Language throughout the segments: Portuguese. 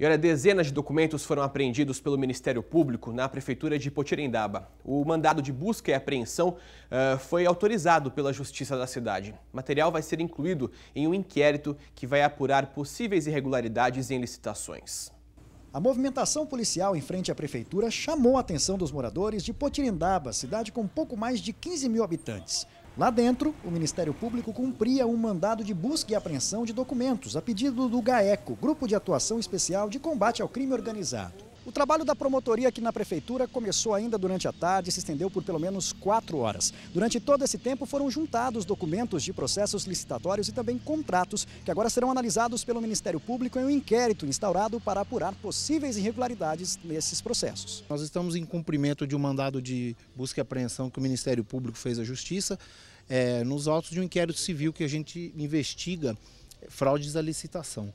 E olha, dezenas de documentos foram apreendidos pelo Ministério Público na Prefeitura de Potirendaba. O mandado de busca e apreensão uh, foi autorizado pela Justiça da cidade. O material vai ser incluído em um inquérito que vai apurar possíveis irregularidades em licitações. A movimentação policial em frente à prefeitura chamou a atenção dos moradores de Potirendaba, cidade com pouco mais de 15 mil habitantes. Lá dentro, o Ministério Público cumpria um mandado de busca e apreensão de documentos a pedido do GAECO, Grupo de Atuação Especial de Combate ao Crime Organizado. O trabalho da promotoria aqui na prefeitura começou ainda durante a tarde e se estendeu por pelo menos quatro horas. Durante todo esse tempo foram juntados documentos de processos licitatórios e também contratos, que agora serão analisados pelo Ministério Público em um inquérito instaurado para apurar possíveis irregularidades nesses processos. Nós estamos em cumprimento de um mandado de busca e apreensão que o Ministério Público fez à Justiça, é, nos autos de um inquérito civil que a gente investiga eh, fraudes à licitação.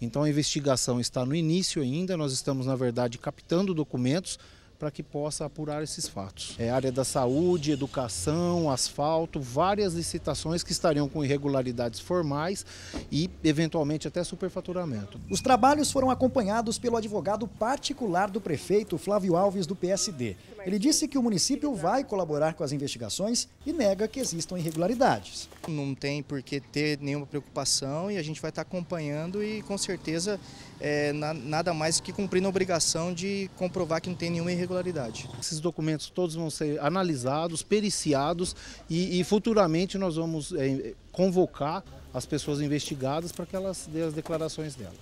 Então a investigação está no início ainda, nós estamos, na verdade, captando documentos para que possa apurar esses fatos. É área da saúde, educação, asfalto, várias licitações que estariam com irregularidades formais e, eventualmente, até superfaturamento. Os trabalhos foram acompanhados pelo advogado particular do prefeito, Flávio Alves, do PSD. Ele disse que o município vai colaborar com as investigações e nega que existam irregularidades. Não tem por que ter nenhuma preocupação e a gente vai estar acompanhando e, com certeza, é, nada mais que cumprindo a obrigação de comprovar que não tem nenhuma irregularidade irregularidade. Esses documentos todos vão ser analisados, periciados e, e futuramente nós vamos é, convocar as pessoas investigadas para que elas dêem as declarações dela.